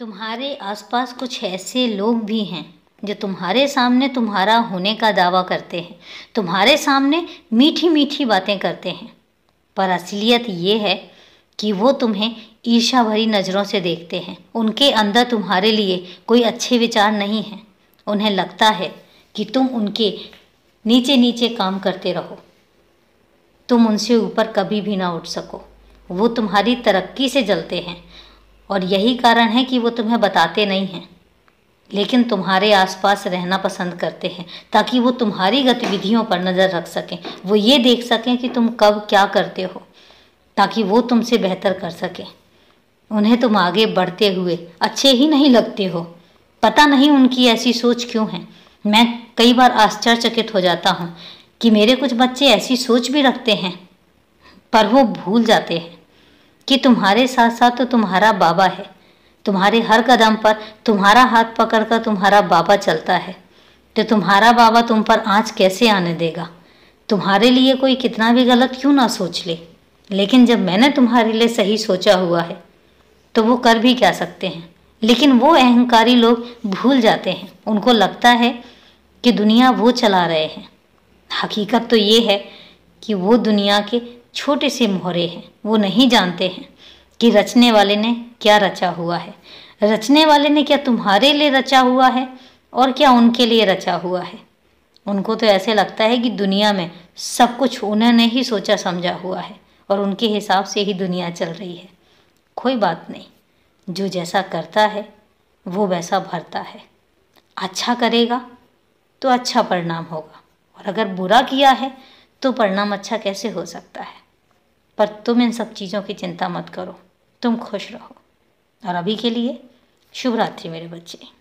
तुम्हारे आसपास कुछ ऐसे लोग भी हैं जो तुम्हारे सामने तुम्हारा होने का दावा करते हैं तुम्हारे सामने मीठी मीठी बातें करते हैं पर असलियत ये है कि वो तुम्हें ईर्षा भरी नज़रों से देखते हैं उनके अंदर तुम्हारे लिए कोई अच्छे विचार नहीं हैं उन्हें लगता है कि तुम उनके नीचे नीचे काम करते रहो तुम उनसे ऊपर कभी भी ना उठ सको वो तुम्हारी तरक्की से जलते हैं और यही कारण है कि वो तुम्हें बताते नहीं हैं लेकिन तुम्हारे आसपास रहना पसंद करते हैं ताकि वो तुम्हारी गतिविधियों पर नज़र रख सकें वो ये देख सकें कि तुम कब क्या करते हो ताकि वो तुमसे बेहतर कर सकें उन्हें तुम आगे बढ़ते हुए अच्छे ही नहीं लगते हो पता नहीं उनकी ऐसी सोच क्यों है मैं कई बार आश्चर्यचकित हो जाता हूँ कि मेरे कुछ बच्चे ऐसी सोच भी रखते हैं पर वो भूल जाते हैं कि तुम्हारे साथ साथ तो तुम्हारा बाबा है तुम्हारे हर कदम पर तुम्हारा हाथ पकड़कर तुम्हारा बाबा चलता है तो तुम्हारा बाबा तुम पर आँच कैसे आने देगा तुम्हारे लिए कोई कितना भी गलत क्यों ना सोच ले लेकिन जब मैंने तुम्हारे लिए सही सोचा हुआ है तो वो कर भी क्या सकते हैं लेकिन वो अहंकारी लोग भूल जाते हैं उनको लगता है कि दुनिया वो चला रहे हैं हकीकत तो ये है कि वो दुनिया के छोटे से मोहरे हैं वो नहीं जानते हैं कि रचने वाले ने क्या रचा हुआ है रचने वाले ने क्या तुम्हारे लिए रचा हुआ है और क्या उनके लिए रचा हुआ है उनको तो ऐसे लगता है कि दुनिया में सब कुछ उन्होंने ही सोचा समझा हुआ है और उनके हिसाब से ही दुनिया चल रही है कोई बात नहीं जो जैसा करता है वो वैसा भरता है अच्छा करेगा तो अच्छा परिणाम होगा और अगर बुरा किया है तो परिणाम अच्छा कैसे हो सकता है पर तुम इन सब चीज़ों की चिंता मत करो तुम खुश रहो और अभी के लिए शुभ रात्रि मेरे बच्चे